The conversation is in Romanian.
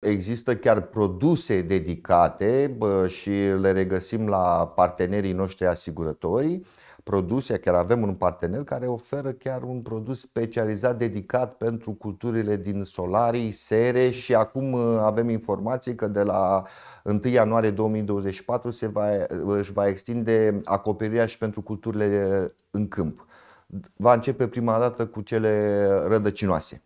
Există chiar produse dedicate și le regăsim la partenerii noștri asigurătorii produse, chiar avem un partener care oferă chiar un produs specializat dedicat pentru culturile din solarii, sere și acum uh, avem informații că de la 1 ianuarie 2024 se va, își va extinde acoperirea și pentru culturile uh, în câmp. Va începe prima dată cu cele rădăcinoase.